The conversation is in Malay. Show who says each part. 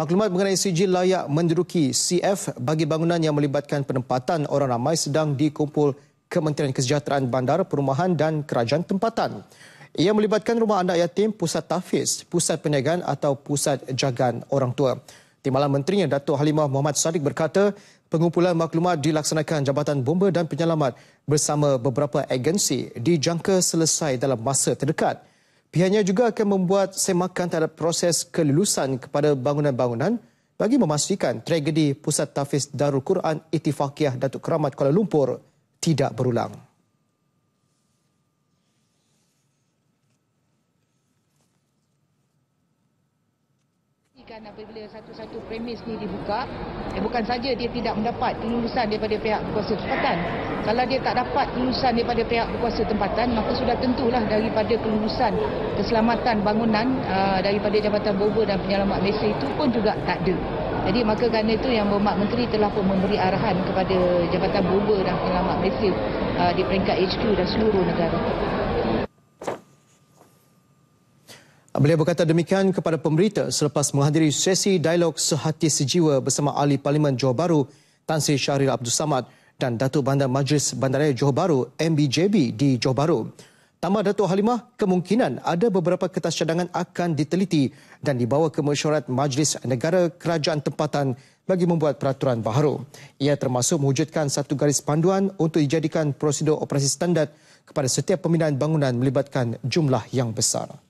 Speaker 1: Maklumat mengenai sijil layak menduduki CF bagi bangunan yang melibatkan penempatan orang ramai sedang dikumpul Kementerian Kesejahteraan Bandar, Perumahan dan Kerajaan Tempatan. Ia melibatkan rumah anak yatim, pusat tafiz, pusat perniagaan atau pusat jagaan orang tua. Timbalan Menterinya Datuk Halimah Muhammad Sadiq berkata, pengumpulan maklumat dilaksanakan Jabatan bomber dan Penyelamat bersama beberapa agensi dijangka selesai dalam masa terdekat. Pihaknya juga akan membuat semakan terhadap proses kelulusan kepada bangunan-bangunan bagi memastikan tragedi Pusat Tafiz Darul Quran Itifakiyah Datuk Keramat Kuala Lumpur tidak berulang.
Speaker 2: dibuktikan apabila satu-satu premis ni dibuka, eh, bukan saja dia tidak mendapat penulisan daripada pihak berkuasa tempatan. Kalau dia tak dapat penulisan daripada pihak berkuasa tempatan, maka sudah tentulah daripada kelulusan keselamatan bangunan uh, daripada Jabatan Boba dan Penyelamat Malaysia itu pun juga tak ada. Jadi maka kerana itu yang berhormat menteri telah pun memberi arahan kepada Jabatan Boba dan Penyelamat Malaysia uh, di peringkat HQ dan seluruh negara.
Speaker 1: Beliau berkata demikian kepada pemerintah selepas menghadiri sesi dialog sehati sejiwa bersama ahli Parlimen Johor Bahru Tan Sri Syahrir Abdul Samad dan Datuk Bandar Majlis Bandaraya Johor Bahru MBJB di Johor Bahru. Tambah Datuk Halimah, kemungkinan ada beberapa kertas cadangan akan diteliti dan dibawa ke mesyuarat Majlis Negara Kerajaan Tempatan bagi membuat peraturan baharu. Ia termasuk mewujudkan satu garis panduan untuk dijadikan prosedur operasi standar kepada setiap pembinaan bangunan melibatkan jumlah yang besar.